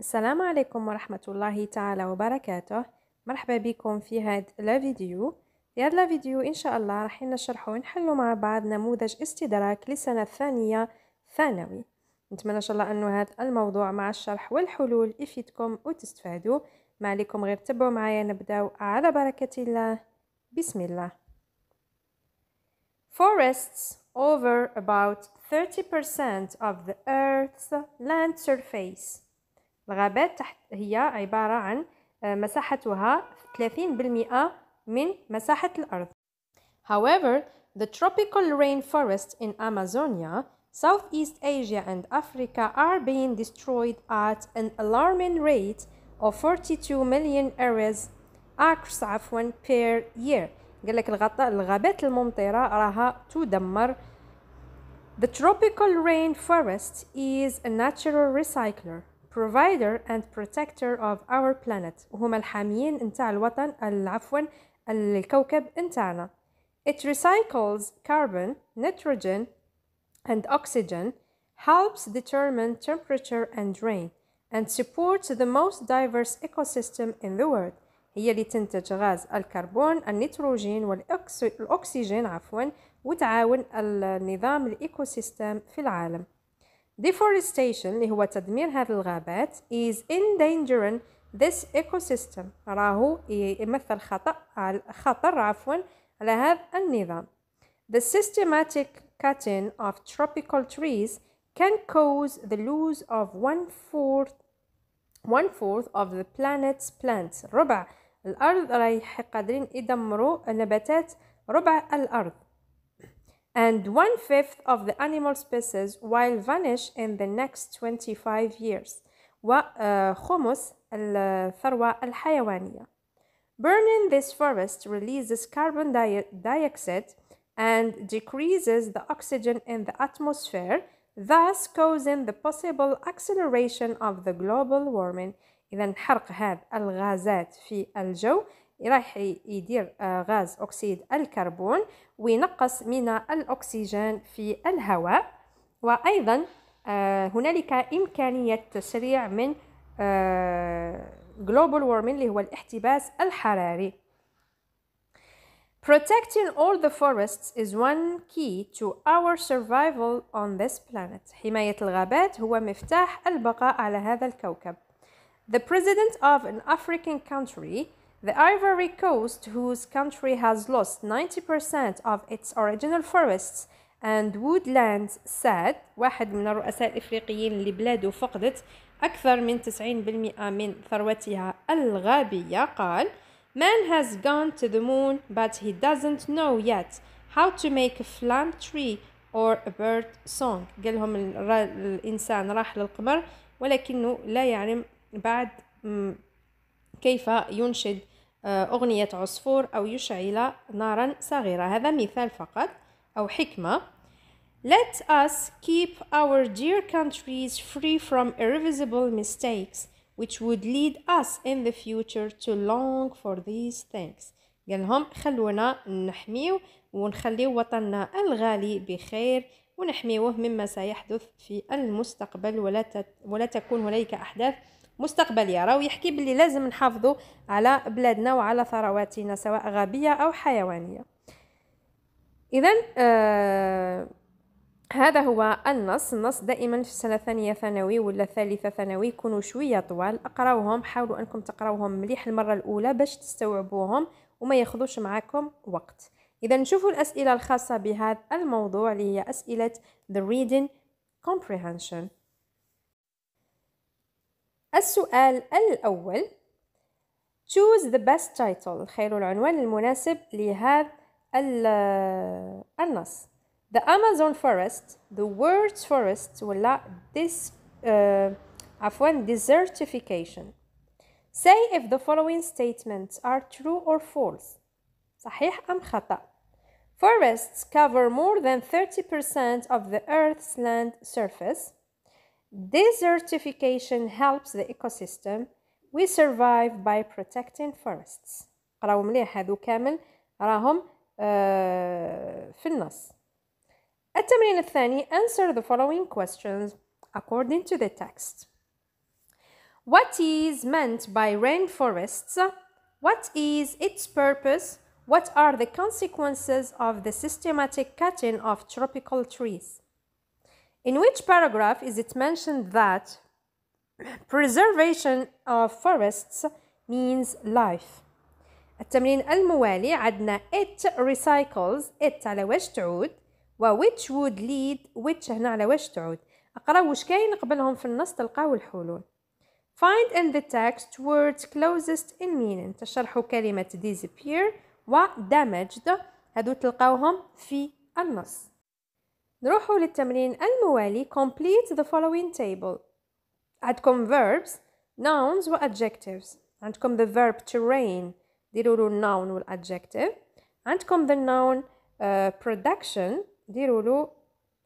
السلام عليكم ورحمة الله تعالى وبركاته مرحبا بكم في هذا الفيديو في هذا الفيديو إن شاء الله راح نشرح ونحل مع بعض نموذج استدراك لسنة ثانية ثانوي نتمنى إن شاء الله أنه هذا الموضوع مع الشرح والحلول يفيدكم وتستفادوا ما عليكم غير تبعوا معايا نبداو على بركة الله بسم الله Forests over about 30% of the Earth's land surface الغابات تحت هي عبارة عن مساحتها 30% من مساحة الأرض. However, the tropical rainforests in Amazonia, Southeast Asia and Africa are being destroyed at an alarming rate of 42 million areas acres عفوا per year. قال لك الغطاء الغابات الممطرة راها تدمر. The tropical rainforest is a natural recycler. provider and protector of our planet وهما الحاميين نتاع الوطن عفوا الكوكب نتاعنا it recycles carbon nitrogen and oxygen helps determine temperature and rain and supports the most diverse ecosystem in the world هي اللي تنتج غاز الكربون النيتروجين والأكسجين عفوا وتعاون النظام الإيكوسيستم في العالم deforestation اللي هو تدمير هذه الغابات is endangering this ecosystem راهو يمثل خطأ خطر عفوا على هذا النظام the systematic cutting of tropical trees can cause the loss of one fourth one fourth of the planet's plants ربع الأرض رايح قادرين يدمروا نباتات ربع الأرض and one fifth of the animal species will vanish in the next 25 years وخمس الثروة الحيوانية. Burning this forest releases carbon dioxide and decreases the oxygen in the atmosphere thus causing the possible acceleration of the global warming إذا حرق هذه الغازات في الجو رايح يدير آه، غاز أكسيد الكربون وينقص من الأكسجين في الهواء وأيضا آه، هنالك إمكانية تسريع من آه، global warming اللي هو الاحتباس الحراري Protecting all the forests is one key to our survival on this planet. حماية الغابات هو مفتاح البقاء على هذا الكوكب. The president of an African country The Ivory Coast, whose country has lost 90% of its original forests and woodlands, said واحد من الرؤساء الإفريقيين اللي بلاده فقدت أكثر من 90% من ثروتها الغابية قال Man has gone to the moon but he doesn't know yet how to make a flam tree or a bird song قالهم الإنسان راح للقمر ولكنه لا يعلم بعد كيف ينشد آه، أغنية عصفور أو يشعل نارا صغيرة هذا مثال فقط أو حكمة Let us keep our dear countries free from irreversible mistakes which would lead us in the future to long for these things قال لهم خلونا نحميو ونخليو وطننا الغالي بخير ونحميوه مما سيحدث في المستقبل ولا, ولا تكون هنالك أحداث مستقبليه راهو يحكي باللي لازم نحافظوا على بلادنا وعلى ثرواتنا سواء غابيه او حيوانيه اذا آه هذا هو النص النص دائما في السنه الثانيه ثانوي ولا الثالثه ثانوي كونوا شويه طوال اقراوهم حاولوا انكم تقراوهم مليح المره الاولى باش تستوعبوهم وما ياخذوش معاكم وقت اذا نشوفوا الاسئله الخاصه بهذا الموضوع اللي هي اسئله the reading comprehension السؤال الأول choose the best title خير العنوان المناسب لهذا النص The Amazon forest, the world's forest ولا this uh, عفوا desertification Say if the following statements are true or false صحيح أم خطأ Forests cover more than 30% of the Earth's land surface Desertification helps the ecosystem we survive by protecting forests قراو مليح هادو كامل راهم في النص التمرين الثاني answer the following questions according to the text What is meant by rainforests? What is its purpose? What are the consequences of the systematic cutting of tropical trees? In which paragraph is it mentioned that preservation of forests means life؟ التمرين الموالي عدنا it recycles it على وش تعود و which would lead which هنا على واش تعود اقرأ وش كاين قبلهم في النص تلقاو الحلول find in the text words closest in meaning تشرحوا كلمة disappear و damaged هادو تلقاوهم في النص نروحوا للتمرين الموالي complete the following table عندكم verbs nouns و adjectives عندكم the verb to rain ديروا له adjective. And عندكم the noun uh, production ديروا له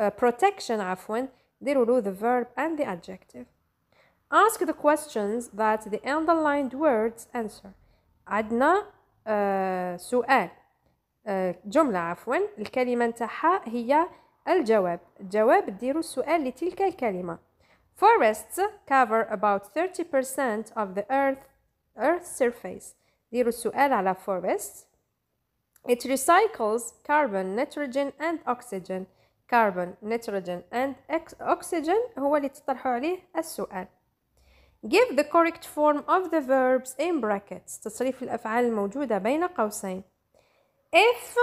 uh, protection عفوا ديروا له the verb and the adjective ask the questions that the underlined words answer عندنا uh, سؤال uh, جملة عفوا الكلمة نتاعها هي الجواب الجواب ديروا السؤال لتلك الكلمة Forests cover about 30% of the earth earth surface ديروا السؤال على forests It recycles carbon, nitrogen and oxygen carbon, nitrogen and oxygen هو اللي تطرحوا عليه السؤال Give the correct form of the verbs in brackets تصريف الأفعال الموجودة بين قوسين If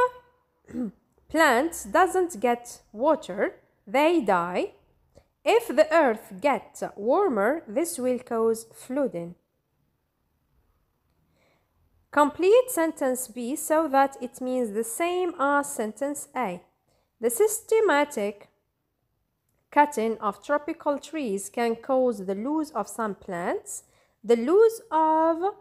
plants doesn't get water, they die. If the earth gets warmer, this will cause flooding. Complete sentence B so that it means the same as sentence A. The systematic cutting of tropical trees can cause the loss of some plants. The loss of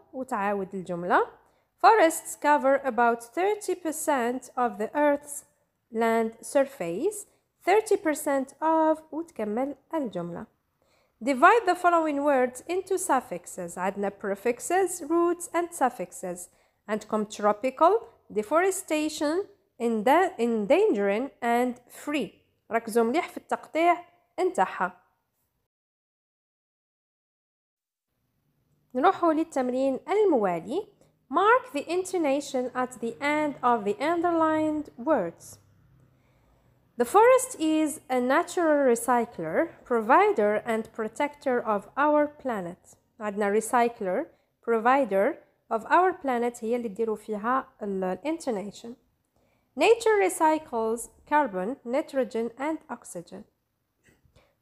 Forests cover about 30% of the Earth's land surface 30% of وتكمل الجملة Divide the following words into suffixes عندنا prefixes, roots and suffixes عندكم tropical, deforestation, endangering and free ركزوا مليح في التقطيع نتاعها نروحوا للتمرين الموالي Mark the intonation at the end of the underlined words the forest is a natural recycler, provider, and protector of our planet. عندنا recycler, provider of our planet هي اللي يديروا فيها الانترنation. Nature recycles carbon, nitrogen, and oxygen.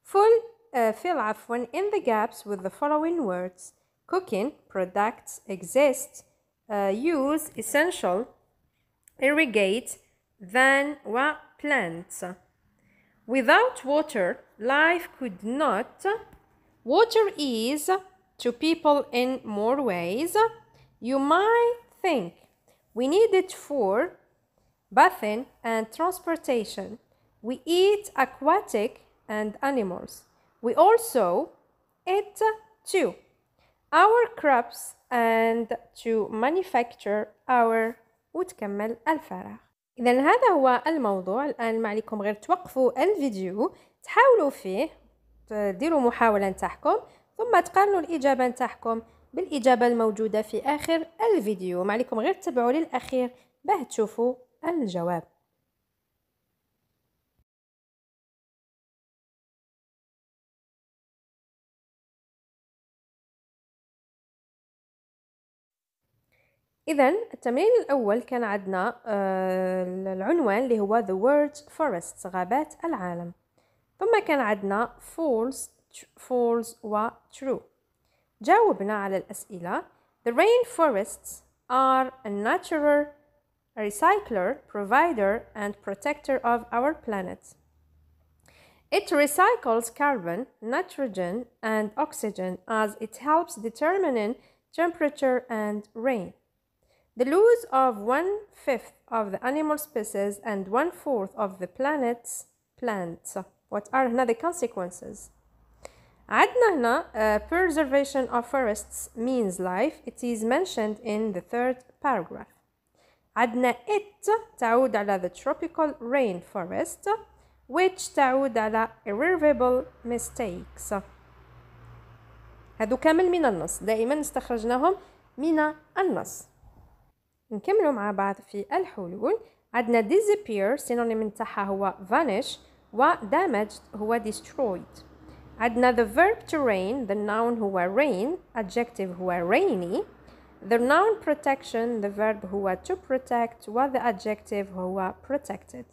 Full, up uh, when in the gaps with the following words. Cooking, products, exist, uh, use, essential, irrigate, then, what plants. Without water, life could not. Water is to people in more ways. You might think we need it for bathing and transportation. We eat aquatic and animals. We also eat to our crops and to manufacture our وتكمل الفراغ اذا هذا هو الموضوع الان ما عليكم غير توقفوا الفيديو تحاولوا فيه ديروا محاوله نتاعكم ثم تقارنوا الاجابه نتاعكم بالاجابه الموجوده في اخر الفيديو ما عليكم غير تتبعوا للاخير باه تشوفوا الجواب إذا التمرين الأول كان عندنا العنوان اللي هو The World forests غابات العالم ثم كان عندنا false false و true جاوبنا على الأسئلة The rainforests are a natural recycler, provider and protector of our planet. It recycles carbon, nitrogen and oxygen as it helps determining temperature and rain. The loss of one-fifth of the animal species and one-fourth of the planet's plants. What are the consequences? Adnana uh, preservation of forests means life. It is mentioned in the third paragraph. عندنا it تعود على the tropical rainforest which تعود على irreversible mistakes. هادو كامل من النص دائما استخرجناهم من النص نكملوا مع بعض في الحلول عندنا disappear synonym نتاعها هو vanish و damaged هو destroyed عندنا the verb to rain the noun هو rain adjective هو rainy the noun protection the verb هو to protect و the adjective هو protected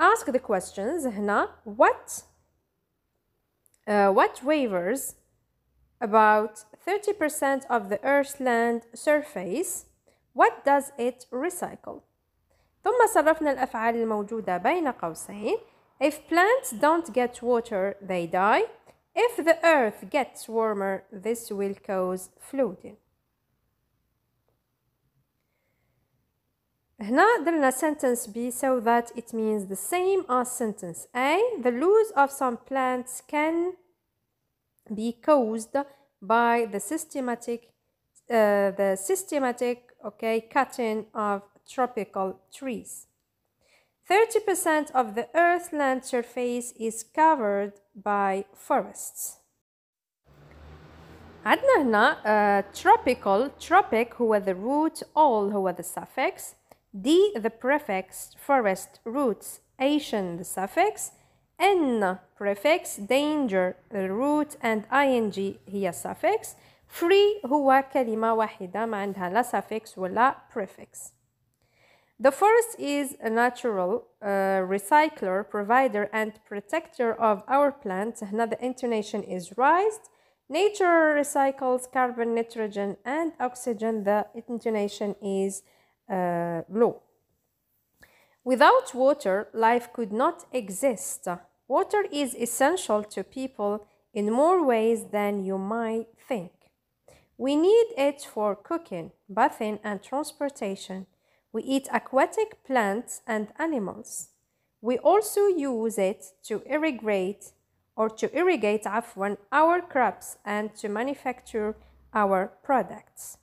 ask the questions هنا what uh, what wavers about 30% of the earth's land surface What does it recycle? ثم صرفنا الأفعال الموجودة بين قوسين If plants don't get water, they die. If the earth gets warmer, this will cause flooding. هنا درنا sentence B so that it means the same as sentence A. The loss of some plants can be caused by the systematic uh, the systematic okay, cutting of tropical trees. 30% of the Earth's land surface is covered by forests. عندنا هنا uh, tropical, tropic هو the root, all هو the suffix, D the prefix, forest, roots, Asian the suffix, N prefix, danger, the root and ing هي suffix, free هو كلمة واحدة ما عندها لا suffix ولا prefix The forest is a natural uh, recycler, provider and protector of our plants. هنا the intonation is raised. Nature recycles carbon, nitrogen and oxygen. The intonation is uh, low. Without water, life could not exist. Water is essential to people in more ways than you might think. We need it for cooking, bathing, and transportation. We eat aquatic plants and animals. We also use it to irrigate or to irrigate عفوا our crops and to manufacture our products.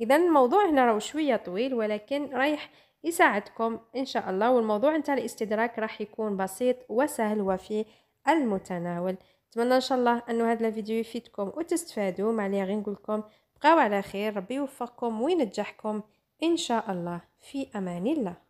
إذا الموضوع هنا راهو شوية طويل ولكن رايح يساعدكم إن شاء الله والموضوع نتاع الاستدراك راح يكون بسيط وسهل وفي المتناول نتمنى ان شاء الله انه هذا الفيديو يفيدكم وتستفادوا مع اللي غير نقول لكم بقاو على خير ربي يوفقكم وينجحكم ان شاء الله في امان الله